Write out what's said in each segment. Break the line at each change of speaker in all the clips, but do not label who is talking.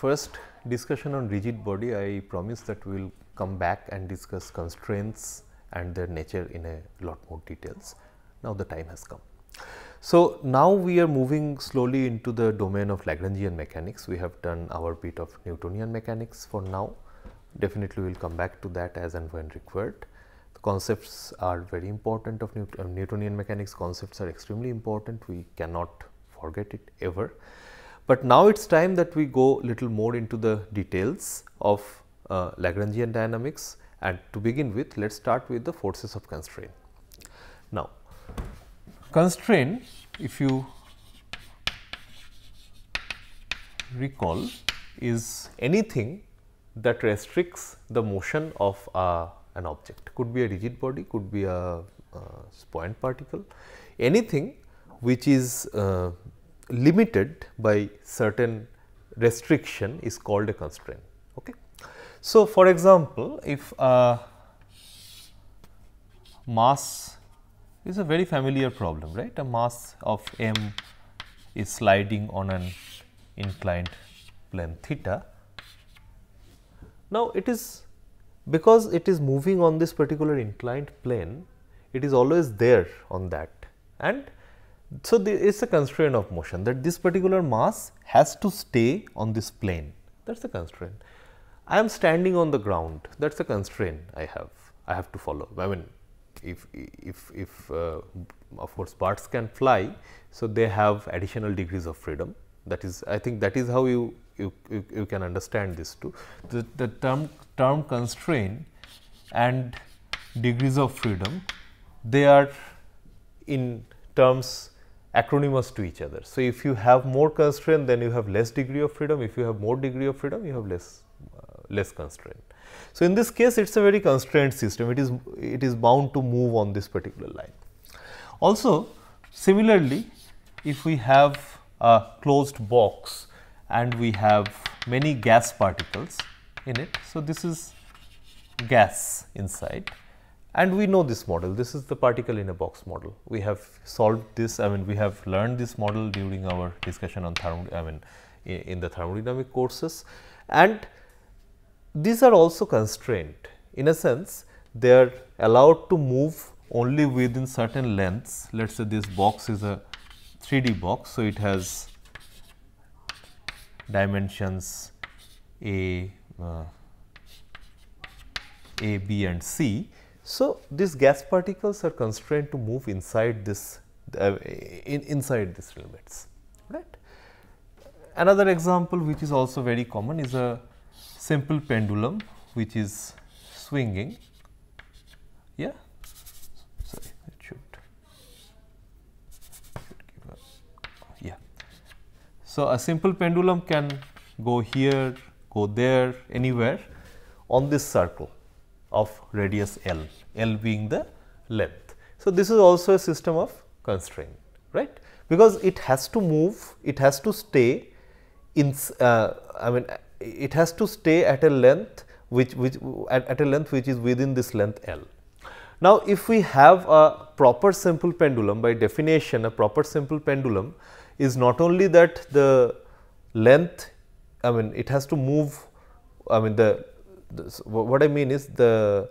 first discussion on rigid body, I promise that we will come back and discuss constraints and their nature in a lot more details. Now, the time has come. So, now we are moving slowly into the domain of Lagrangian mechanics. We have done our bit of Newtonian mechanics for now. Definitely, we will come back to that as and when required. The concepts are very important of uh, Newtonian mechanics. Concepts are extremely important. We cannot forget it ever. But now it is time that we go little more into the details of uh, Lagrangian dynamics and to begin with let us start with the forces of constraint. Now constraint if you recall is anything that restricts the motion of uh, an object could be a rigid body could be a uh, point particle anything which is uh, limited by certain restriction is called a constraint. Okay. So, for example, if uh, mass is a very familiar problem, right? A mass of m is sliding on an inclined plane theta. Now, it is because it is moving on this particular inclined plane, it is always there on that and so, the, it's a constraint of motion that this particular mass has to stay on this plane that is the constraint. I am standing on the ground that is the constraint I have I have to follow I mean if if if uh, of course birds can fly. So, they have additional degrees of freedom that is I think that is how you you, you, you can understand this too. The, the term term constraint and degrees of freedom they are in terms acronymous to each other. So, if you have more constraint then you have less degree of freedom, if you have more degree of freedom you have less, uh, less constraint. So, in this case it is a very constrained system, it is, it is bound to move on this particular line. Also similarly, if we have a closed box and we have many gas particles in it. So, this is gas inside and we know this model, this is the particle in a box model. We have solved this, I mean we have learned this model during our discussion on thermo, I mean in, the thermodynamic courses. And these are also constrained. In a sense, they are allowed to move only within certain lengths. Let us say this box is a 3D box, so it has dimensions A, uh, A, B and C so, these gas particles are constrained to move inside this uh, in, inside these limits right. Another example which is also very common is a simple pendulum which is swinging yeah sorry yeah. So, a simple pendulum can go here, go there, anywhere on this circle of radius L. L being the length. So, this is also a system of constraint, right? Because it has to move, it has to stay in, uh, I mean, it has to stay at a length which, which at, at a length which is within this length L. Now, if we have a proper simple pendulum, by definition, a proper simple pendulum is not only that the length, I mean, it has to move, I mean, the, the what I mean is the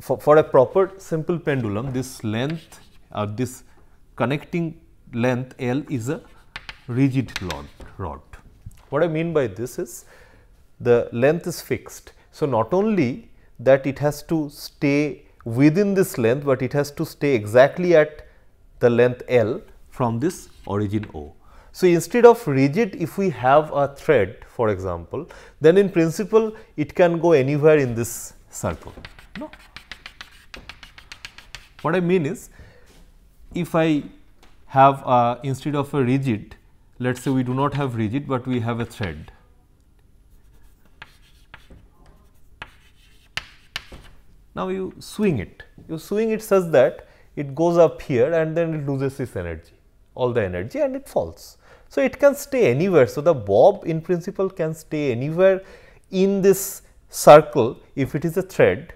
for, for a proper simple pendulum, this length or uh, this connecting length L is a rigid rod. What I mean by this is the length is fixed. So, not only that it has to stay within this length, but it has to stay exactly at the length L from this origin O. So, instead of rigid if we have a thread for example, then in principle it can go anywhere in this circle. No? What I mean is if I have a, instead of a rigid, let us say we do not have rigid, but we have a thread. Now you swing it, you swing it such that it goes up here and then it loses its energy, all the energy and it falls. So, it can stay anywhere. So, the bob in principle can stay anywhere in this circle if it is a thread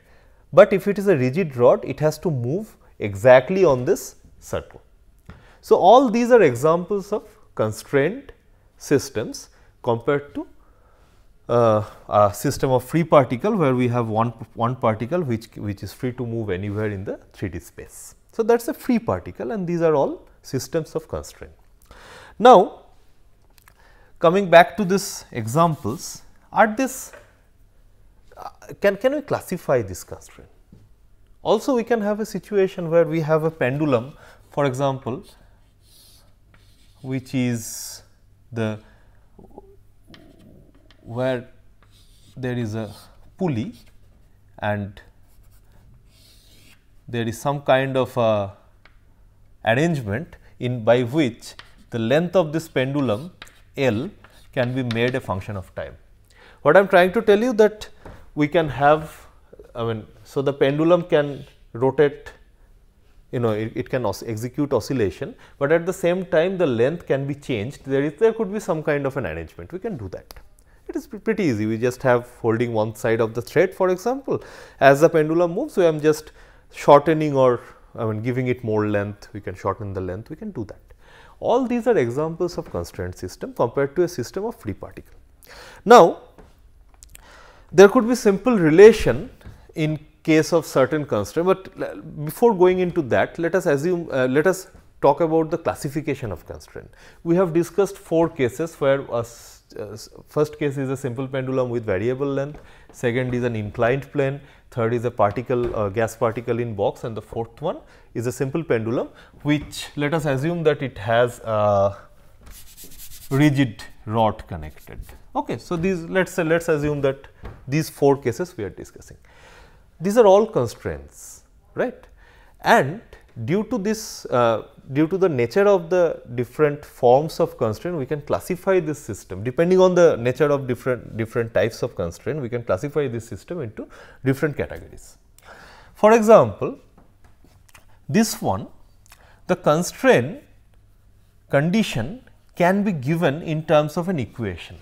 but if it is a rigid rod, it has to move exactly on this circle. So, all these are examples of constraint systems compared to uh, a system of free particle where we have one, one particle which, which is free to move anywhere in the 3D space. So, that is a free particle and these are all systems of constraint. Now, coming back to these examples, are these uh, can, can we classify this constraint? Also we can have a situation where we have a pendulum for example, which is the where there is a pulley and there is some kind of a arrangement in by which the length of this pendulum L can be made a function of time. What I am trying to tell you that we can have I mean so the pendulum can rotate you know it, it can execute oscillation, but at the same time the length can be changed there is there could be some kind of an arrangement we can do that. It is pretty easy we just have holding one side of the thread for example as the pendulum moves we am just shortening or I mean giving it more length we can shorten the length we can do that. All these are examples of constraint system compared to a system of free particle. Now, there could be simple relation in case of certain constraint, but before going into that let us assume uh, let us talk about the classification of constraint. We have discussed four cases where a uh, first case is a simple pendulum with variable length, second is an inclined plane, third is a particle uh, gas particle in box and the fourth one is a simple pendulum which let us assume that it has a rigid rod connected. Okay, so these let's say let's assume that these four cases we are discussing. These are all constraints, right? And due to this, uh, due to the nature of the different forms of constraint, we can classify this system depending on the nature of different different types of constraint. We can classify this system into different categories. For example, this one, the constraint condition can be given in terms of an equation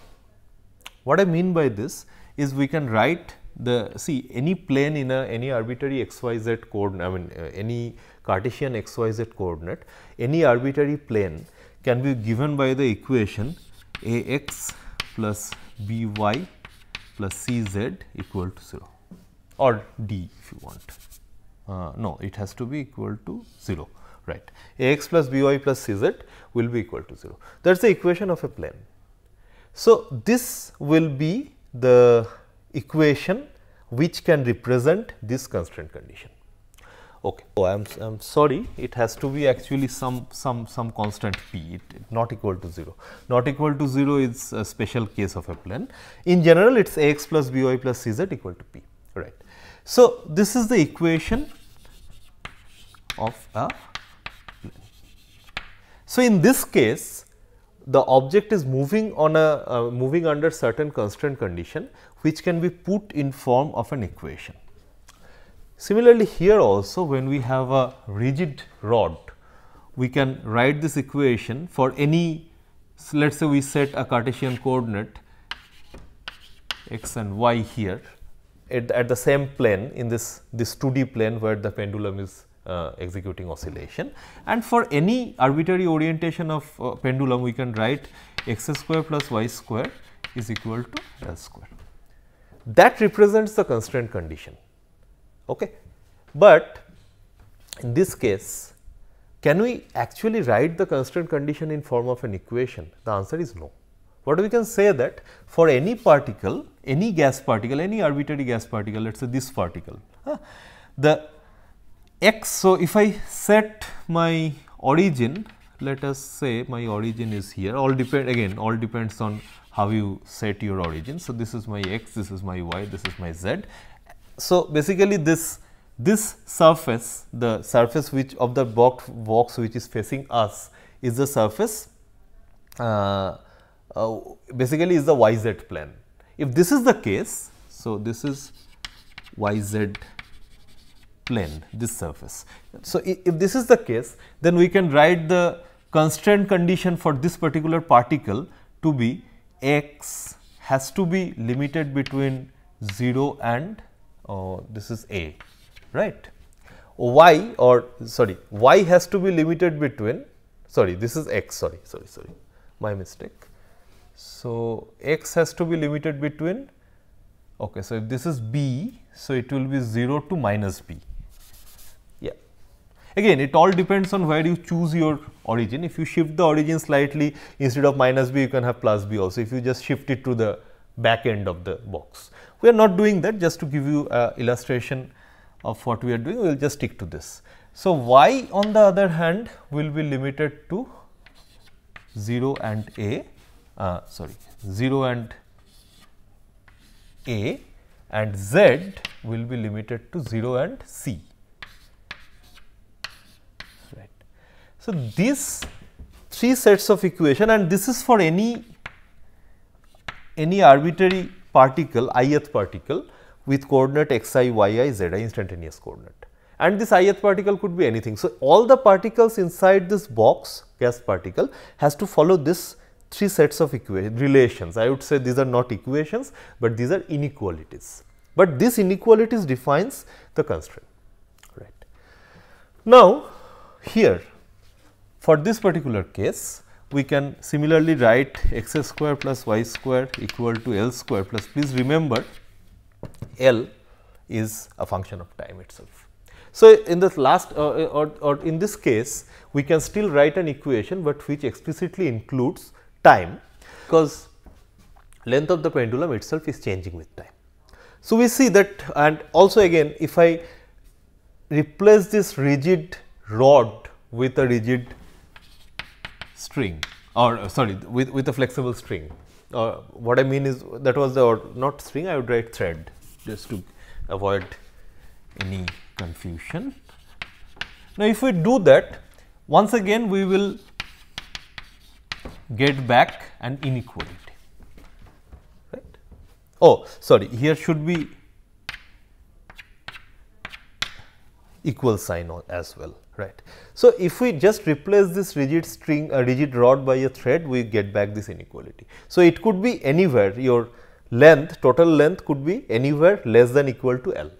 what I mean by this is we can write the see any plane in a any arbitrary xyz coordinate, I mean uh, any Cartesian xyz coordinate, any arbitrary plane can be given by the equation Ax plus By plus Cz equal to 0 or D if you want. Uh, no, it has to be equal to 0, right. Ax plus By plus Cz will be equal to 0. That is the equation of a plane. So, this will be the equation which can represent this constraint condition. Okay. Oh, I am I'm sorry, it has to be actually some some some constant p, it, it not equal to 0. Not equal to 0 is a special case of a plane. In general, it is ax plus by plus cz equal to p, right. So, this is the equation of a plane. So, in this case, the object is moving on a uh, moving under certain constraint condition which can be put in form of an equation. Similarly, here also when we have a rigid rod, we can write this equation for any let us say we set a Cartesian coordinate x and y here at, at the same plane in this this 2D plane where the pendulum is uh, executing oscillation. And for any arbitrary orientation of uh, pendulum, we can write x square plus y square is equal to L square. That represents the constraint condition. Okay. But in this case, can we actually write the constraint condition in form of an equation? The answer is no. What we can say that for any particle, any gas particle, any arbitrary gas particle, let us say this particle, huh, the x. So, if I set my origin, let us say my origin is here, all depend again, all depends on how you set your origin. So, this is my x, this is my y, this is my z. So, basically this this surface, the surface which of the box, box which is facing us is the surface uh, uh, basically is the yz plane. If this is the case, so this is yz plane, this surface. So, if this is the case, then we can write the constraint condition for this particular particle to be x has to be limited between 0 and oh, this is a, right. y or sorry, y has to be limited between, sorry, this is x, sorry, sorry, sorry, my mistake. So, x has to be limited between, okay, so if this is b, so it will be 0 to minus b. Again, it all depends on where you choose your origin. If you shift the origin slightly, instead of minus b, you can have plus b also, if you just shift it to the back end of the box. We are not doing that, just to give you an uh, illustration of what we are doing, we will just stick to this. So, y on the other hand will be limited to 0 and a, uh, sorry, 0 and a and z will be limited to 0 and c. So, these three sets of equation and this is for any any arbitrary particle ith particle with coordinate xi, yi, zi instantaneous coordinate and this ith particle could be anything. So, all the particles inside this box gas particle has to follow this three sets of equations relations. I would say these are not equations, but these are inequalities. But this inequalities defines the constraint. Right. Now, here for this particular case, we can similarly write x square plus y square equal to L square plus please remember L is a function of time itself. So, in this last uh, uh, or, or in this case we can still write an equation, but which explicitly includes time because length of the pendulum itself is changing with time. So, we see that and also again if I replace this rigid rod with a rigid string or uh, sorry with, with a flexible string. Uh, what I mean is that was the or not string I would write thread just to avoid any confusion. Now, if we do that once again we will get back an inequality right. Oh sorry here should be equal sign as well right. So, if we just replace this rigid string a uh, rigid rod by a thread we get back this inequality. So, it could be anywhere your length total length could be anywhere less than equal to L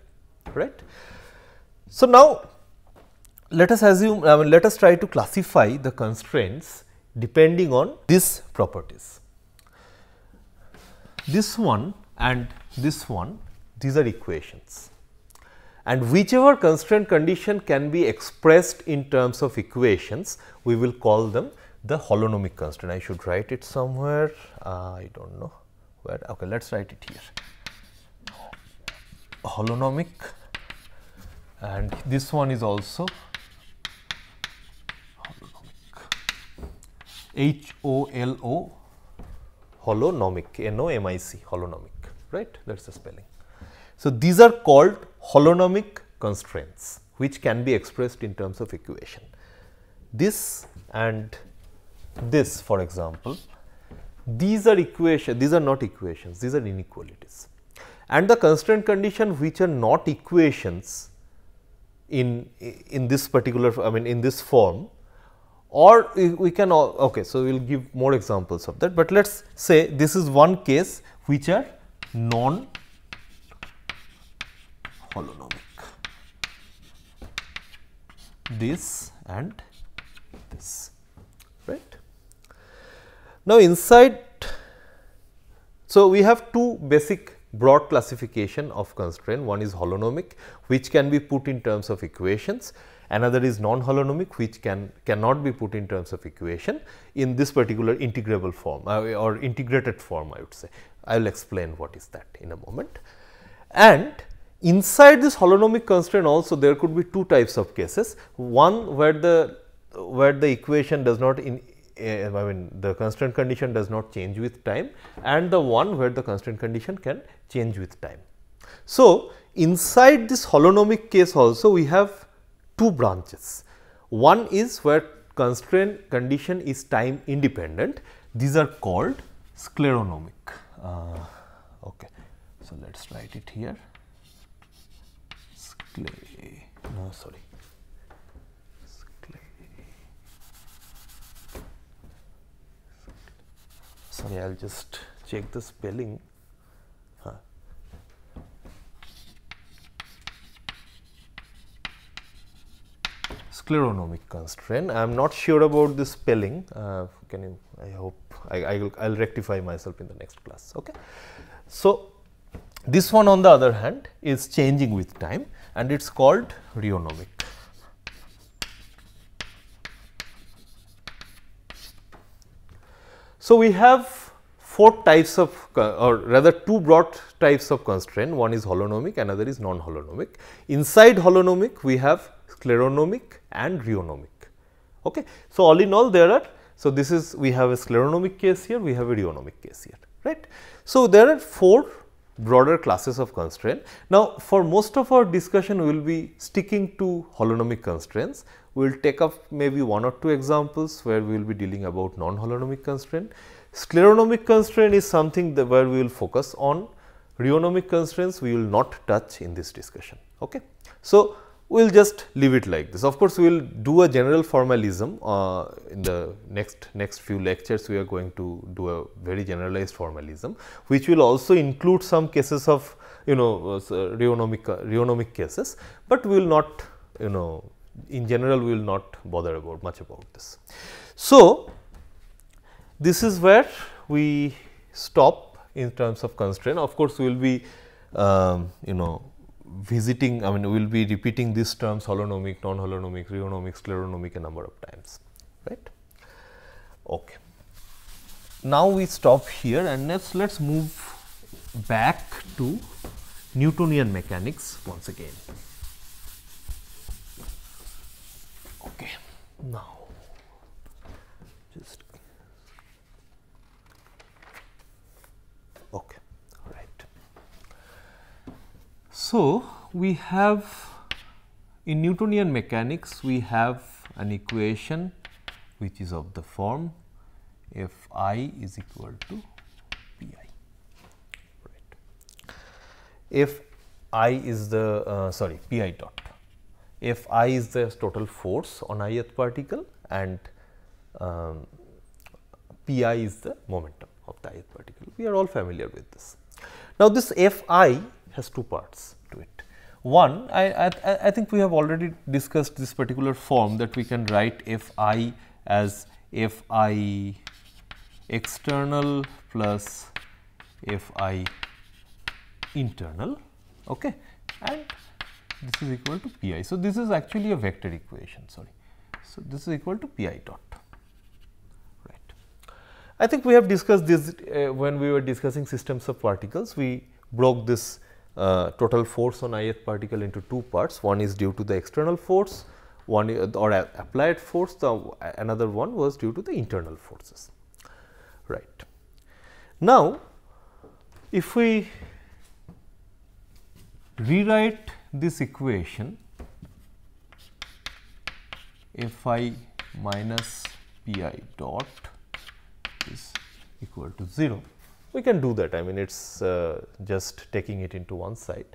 right. So, now let us assume I mean let us try to classify the constraints depending on these properties. This one and this one these are equations and whichever constraint condition can be expressed in terms of equations, we will call them the holonomic constraint. I should write it somewhere, uh, I do not know where, okay, let us write it here, holonomic and this one is also H O L O holonomic, N O M I C, holonomic, right? That is the spelling. So, these are called holonomic constraints which can be expressed in terms of equation. This and this for example, these are equations. these are not equations, these are inequalities. And the constraint condition which are not equations in, in this particular, I mean in this form or we can all, okay, so we will give more examples of that, but let us say this is one case which are non holonomic. This and this, right. Now, inside, so we have two basic broad classification of constraint. One is holonomic, which can be put in terms of equations. Another is non-holonomic, which can cannot be put in terms of equation in this particular integrable form uh, or integrated form, I would say. I will explain what is that in a moment. And Inside this holonomic constraint also there could be two types of cases, one where the where the equation does not in uh, I mean the constraint condition does not change with time and the one where the constraint condition can change with time. So, inside this holonomic case also we have two branches. One is where constraint condition is time independent. These are called scleronomic. Uh, okay. So, let us write it here clay. No, sorry. It's clay. It's clay. Sorry, I'll just check the spelling. Scleronomic constraint. I'm not sure about the spelling. Uh, can you? I hope I, I will, I'll rectify myself in the next class. Okay. So this one on the other hand is changing with time and it is called rheonomic. So, we have four types of uh, or rather two broad types of constraint one is holonomic another is non holonomic. Inside holonomic we have scleronomic and rheonomic. Okay. So, all in all there are so this is we have a scleronomic case here we have a rheonomic case here right. So, there are four broader classes of constraint. Now, for most of our discussion, we will be sticking to holonomic constraints. We will take up maybe one or two examples where we will be dealing about non-holonomic constraint. Scleronomic constraint is something that where we will focus on. Rheonomic constraints we will not touch in this discussion. Okay. So, we will just leave it like this. Of course, we will do a general formalism uh, in the next next few lectures we are going to do a very generalized formalism which will also include some cases of you know uh, uh, uh rheonomic, cases, but we will not you know in general we will not bother about much about this. So, this is where we stop in terms of constraint. Of course, we will be um, you know visiting, I mean, we will be repeating these terms holonomic, non-holonomic, rheonomic, scleronomic a number of times, right. Okay. Now we stop here and let's, let's move back to Newtonian mechanics once again. Okay. Now, So, we have in Newtonian mechanics we have an equation which is of the form F i is equal to P i. Right. If i is the uh, sorry P i dot, if i is the total force on ith particle and um, P i is the momentum of the ith particle. We are all familiar with this. Now, this F i has two parts. One, I, I, I, think we have already discussed this particular form that we can write Fi as Fi external plus Fi internal okay, and this is equal to Pi. So, this is actually a vector equation sorry. So, this is equal to Pi dot. Right. I think we have discussed this uh, when we were discussing systems of particles. We broke this uh, total force on ith particle into two parts. One is due to the external force one or applied force, the another one was due to the internal forces. Right. Now, if we rewrite this equation f i minus p i dot is equal to 0 we can do that. I mean, it is uh, just taking it into one side.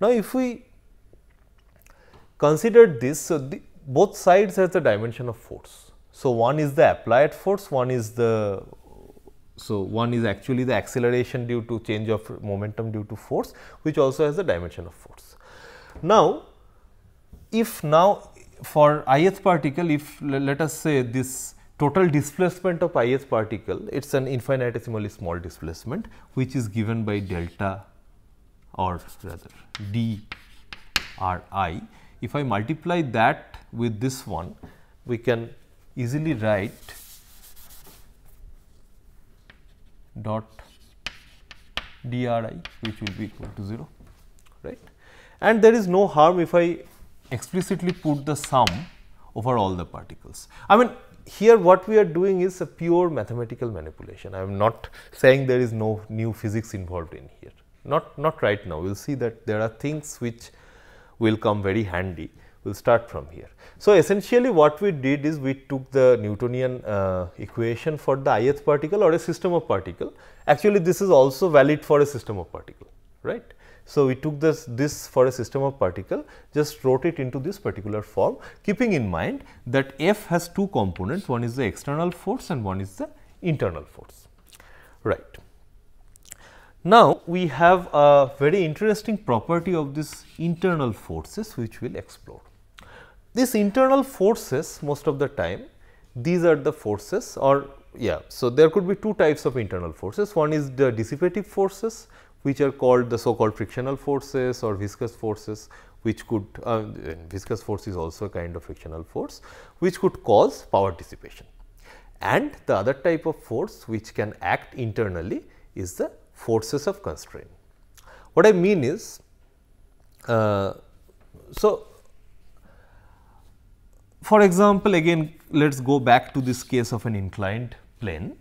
Now, if we consider this, so the, both sides has the dimension of force. So, one is the applied force, one is the so one is actually the acceleration due to change of momentum due to force, which also has the dimension of force. Now, if now for ith particle, if let us say this total displacement of is particle it is an infinitesimally small displacement which is given by delta or rather d r i. If I multiply that with this one we can easily write dot d r i which will be equal to 0 right. And there is no harm if I explicitly put the sum over all the particles. I mean here what we are doing is a pure mathematical manipulation. I am not saying there is no new physics involved in here, not, not right now. We will see that there are things which will come very handy. We will start from here. So, essentially what we did is we took the Newtonian uh, equation for the ith particle or a system of particle. Actually, this is also valid for a system of particle, right. So, we took this, this for a system of particle, just wrote it into this particular form, keeping in mind that F has two components, one is the external force and one is the internal force. Right. Now, we have a very interesting property of this internal forces, which we will explore. These internal forces most of the time, these are the forces or yeah. So, there could be two types of internal forces, one is the dissipative forces which are called the so called frictional forces or viscous forces which could uh, viscous force is also a kind of frictional force which could cause power dissipation. And the other type of force which can act internally is the forces of constraint. What I mean is, uh, so for example, again let us go back to this case of an inclined plane.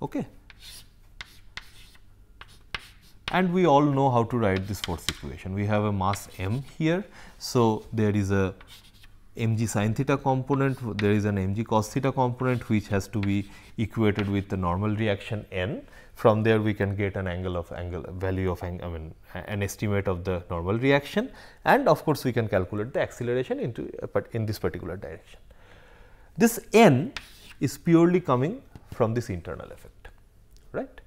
Okay and we all know how to write this force equation. We have a mass m here. So, there is a mg sin theta component, there is an mg cos theta component which has to be equated with the normal reaction n. From there we can get an angle of angle value of ang, I mean an estimate of the normal reaction and of course, we can calculate the acceleration into in this particular direction. This n is purely coming from this internal effect, right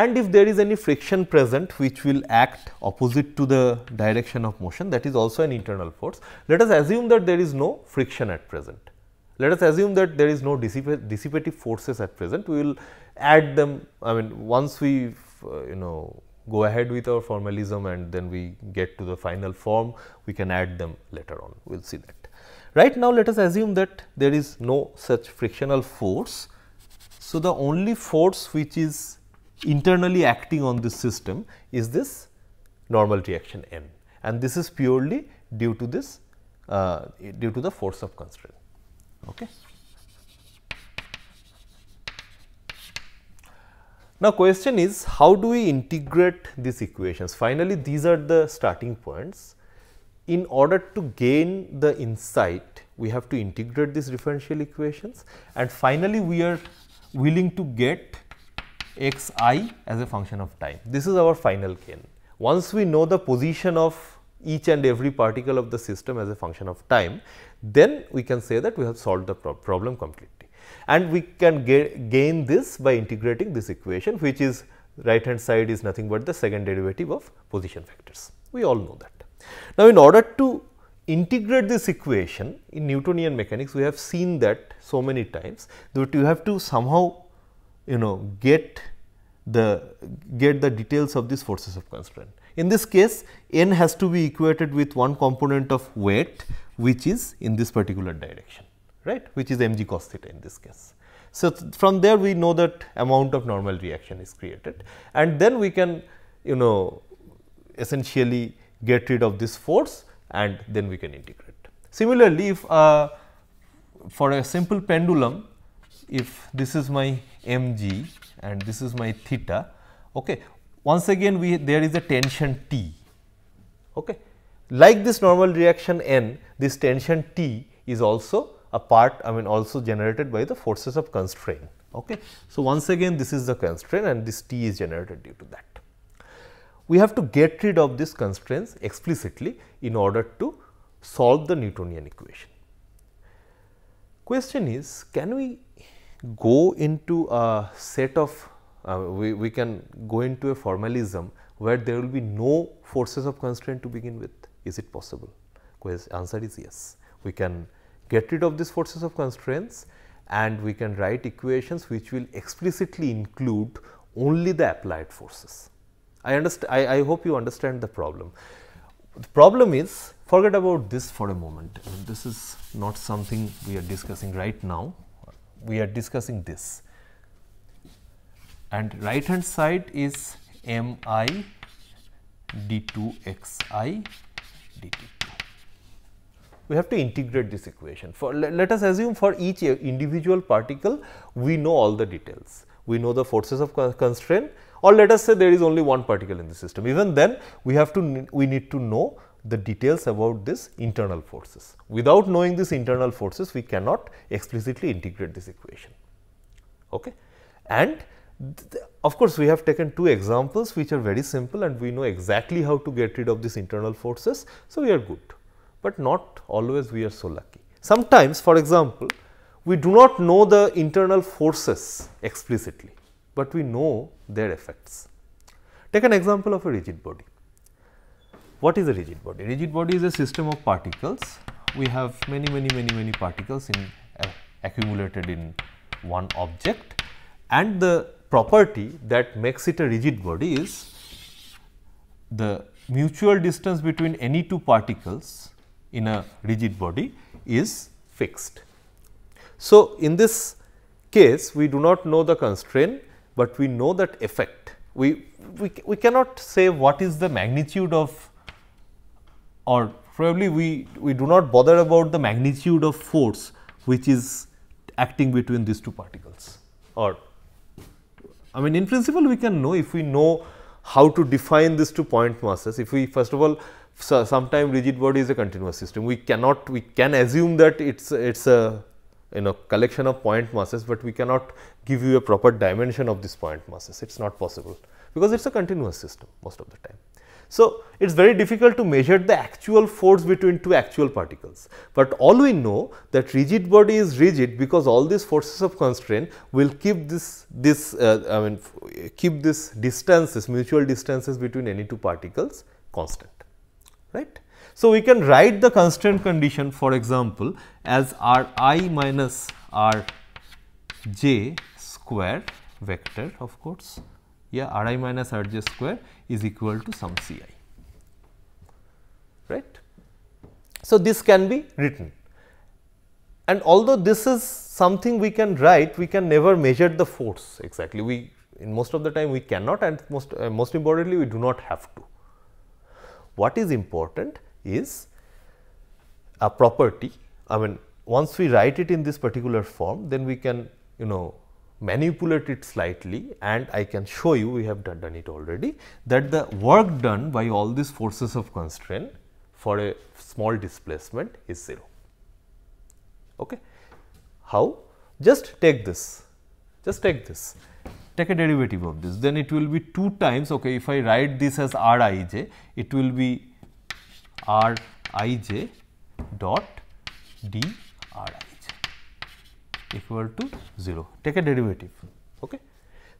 and if there is any friction present which will act opposite to the direction of motion that is also an internal force. Let us assume that there is no friction at present. Let us assume that there is no dissipative forces at present, we will add them I mean once we uh, you know go ahead with our formalism and then we get to the final form, we can add them later on, we will see that. Right now, let us assume that there is no such frictional force. So, the only force which is internally acting on this system is this normal reaction N and this is purely due to this uh, due to the force of constraint. Okay. Now, question is how do we integrate these equations? Finally, these are the starting points. In order to gain the insight, we have to integrate these differential equations and finally, we are willing to get xi as a function of time. This is our final ken. Once we know the position of each and every particle of the system as a function of time, then we can say that we have solved the pro problem completely. And we can gain this by integrating this equation which is right hand side is nothing but the second derivative of position vectors. We all know that. Now, in order to integrate this equation in Newtonian mechanics, we have seen that so many times that you have to somehow you know get the get the details of these forces of constraint. In this case, n has to be equated with one component of weight which is in this particular direction, right, which is mg cos theta in this case. So, th from there we know that amount of normal reaction is created and then we can you know essentially get rid of this force and then we can integrate. Similarly, if uh, for a simple pendulum if this is my mg and this is my theta, okay, once again we there is a tension T. Okay. Like this normal reaction N, this tension T is also a part I mean also generated by the forces of constraint. Okay. So, once again this is the constraint and this T is generated due to that. We have to get rid of this constraints explicitly in order to solve the Newtonian equation. Question is can we go into a set of uh, we, we can go into a formalism where there will be no forces of constraint to begin with. Is it possible? Ques answer is yes. We can get rid of these forces of constraints and we can write equations which will explicitly include only the applied forces. I understand, I, I hope you understand the problem. The problem is forget about this for a moment. This is not something we are discussing right now we are discussing this. And right hand side is m i i d t. i dt2. We have to integrate this equation for let, let us assume for each individual particle we know all the details. We know the forces of constraint or let us say there is only one particle in the system. Even then we have to we need to know the details about this internal forces. Without knowing these internal forces, we cannot explicitly integrate this equation. Okay? And of course, we have taken two examples which are very simple and we know exactly how to get rid of these internal forces. So, we are good, but not always we are so lucky. Sometimes for example, we do not know the internal forces explicitly, but we know their effects. Take an example of a rigid body. What is a rigid body? Rigid body is a system of particles. We have many, many, many, many particles in, uh, accumulated in one object and the property that makes it a rigid body is the mutual distance between any two particles in a rigid body is fixed. So, in this case we do not know the constraint, but we know that effect. We, we, we cannot say what is the magnitude of or probably we, we do not bother about the magnitude of force which is acting between these two particles or I mean in principle we can know if we know how to define these two point masses. If we first of all so, sometime rigid body is a continuous system we cannot we can assume that it's it's a you know collection of point masses but we cannot give you a proper dimension of these point masses it's not possible because it's a continuous system most of the time so, it is very difficult to measure the actual force between two actual particles, but all we know that rigid body is rigid because all these forces of constraint will keep this, this uh, I mean keep this distances mutual distances between any two particles constant, right. So, we can write the constraint condition for example as r i minus r j square vector of course, yeah r i minus r j square is equal to some Ci, right. So, this can be written and although this is something we can write, we can never measure the force exactly. We in most of the time we cannot and most, uh, most importantly we do not have to. What is important is a property, I mean once we write it in this particular form, then we can you know manipulate it slightly and I can show you we have done, done it already that the work done by all these forces of constraint for a small displacement is 0. Okay. How? Just take this, just take this, take a derivative of this, then it will be 2 times, okay, if I write this as r i j, it will be r i j dot d r i equal to 0. Take a derivative. Okay.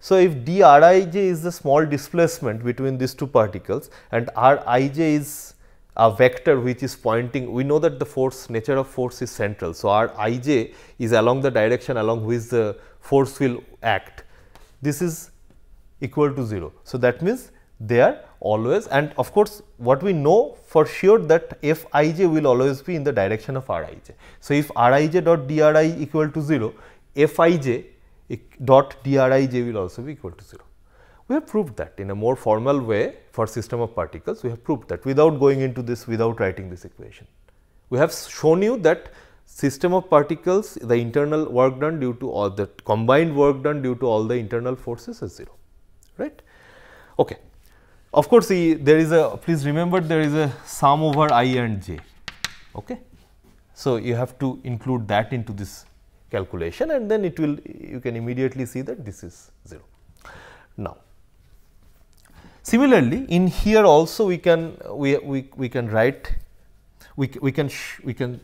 So, if drij is the small displacement between these two particles and rij is a vector which is pointing, we know that the force nature of force is central. So, rij is along the direction along which the force will act. This is equal to 0. So, that means they are always and of course what we know for sure that Fij will always be in the direction of Rij. So, if Rij dot Drij equal to 0, Fij dot Drij will also be equal to 0. We have proved that in a more formal way for system of particles, we have proved that without going into this, without writing this equation. We have shown you that system of particles, the internal work done due to all the combined work done due to all the internal forces is 0, right. Okay. Of course, see, there is a, please remember there is a sum over i and j, okay. So, you have to include that into this calculation and then it will, you can immediately see that this is 0. Now, similarly, in here also we can, we, we, we can write, we, we can, we can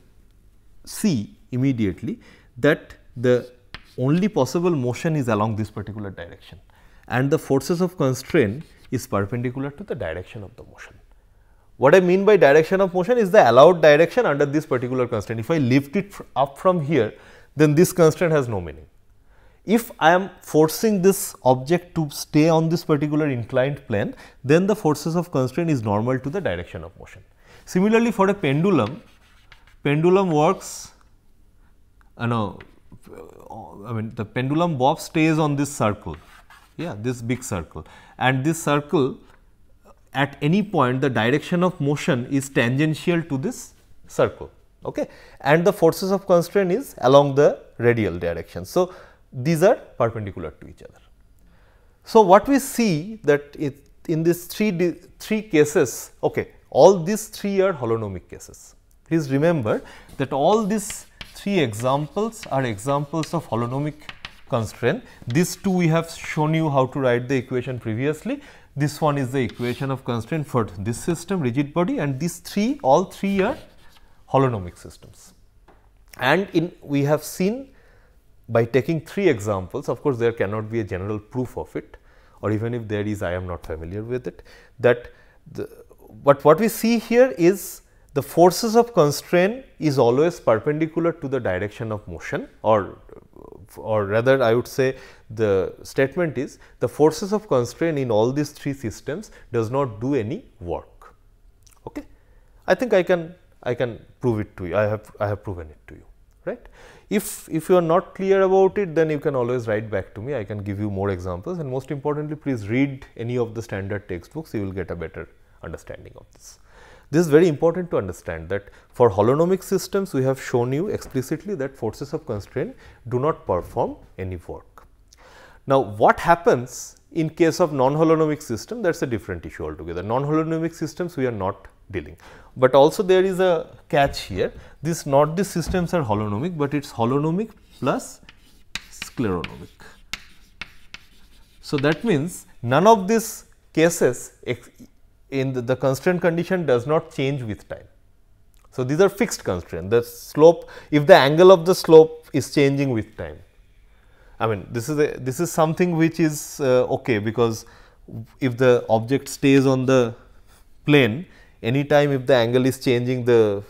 see immediately that the only possible motion is along this particular direction and the forces of constraint is perpendicular to the direction of the motion. What I mean by direction of motion is the allowed direction under this particular constraint. If I lift it up from here, then this constraint has no meaning. If I am forcing this object to stay on this particular inclined plane, then the forces of constraint is normal to the direction of motion. Similarly, for a pendulum, pendulum works, uh, no, I mean the pendulum bob stays on this circle, yeah, this big circle and this circle at any point the direction of motion is tangential to this circle okay? and the forces of constraint is along the radial direction. So, these are perpendicular to each other. So, what we see that it, in these three, three cases, okay, all these three are holonomic cases. Please remember that all these three examples are examples of holonomic constraint. These two we have shown you how to write the equation previously. This one is the equation of constraint for this system rigid body and these three all three are holonomic systems. And in we have seen by taking three examples of course, there cannot be a general proof of it or even if there is I am not familiar with it that the, but what we see here is the forces of constraint is always perpendicular to the direction of motion or or rather I would say the statement is the forces of constraint in all these three systems does not do any work. Okay? I think I can I can prove it to you. I have I have proven it to you, right? If if you are not clear about it, then you can always write back to me. I can give you more examples, and most importantly, please read any of the standard textbooks. You will get a better understanding of this. This is very important to understand that for holonomic systems, we have shown you explicitly that forces of constraint do not perform any work. Now, what happens in case of non-holonomic system, that is a different issue altogether. Non-holonomic systems, we are not dealing. But also there is a catch here. This not these systems are holonomic, but it is holonomic plus scleronomic. So, that means none of these cases in the, the constraint condition does not change with time. So, these are fixed constraint. the slope if the angle of the slope is changing with time. I mean this is a, this is something which is uh, okay because if the object stays on the plane any time if the angle is changing the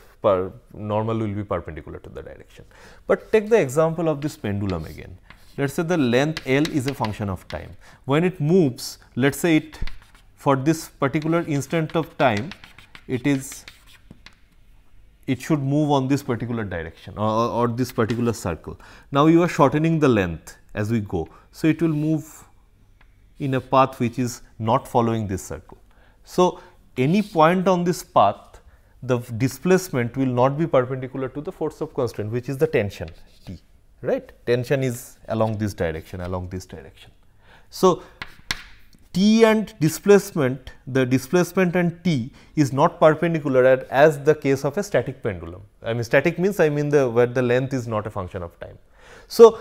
normal will be perpendicular to the direction. But take the example of this pendulum again let us say the length L is a function of time when it moves let us say it for this particular instant of time it is it should move on this particular direction or, or this particular circle. Now, you are shortening the length as we go. So, it will move in a path which is not following this circle. So, any point on this path the displacement will not be perpendicular to the force of constraint which is the tension T right tension is along this direction along this direction. So, t and displacement, the displacement and t is not perpendicular as the case of a static pendulum. I mean static means I mean the where the length is not a function of time. So,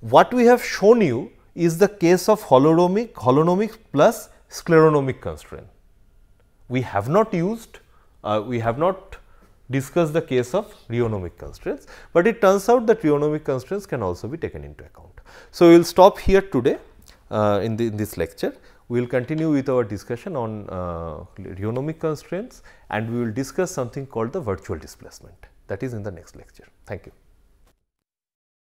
what we have shown you is the case of holonomic, holonomic plus scleronomic constraint. We have not used, uh, we have not discussed the case of rheonomic constraints, but it turns out that rheonomic constraints can also be taken into account. So, we will stop here today uh, in, the, in this lecture we will continue with our discussion on uh, radionomic constraints and we will discuss something called the virtual displacement that is in the next lecture. Thank you.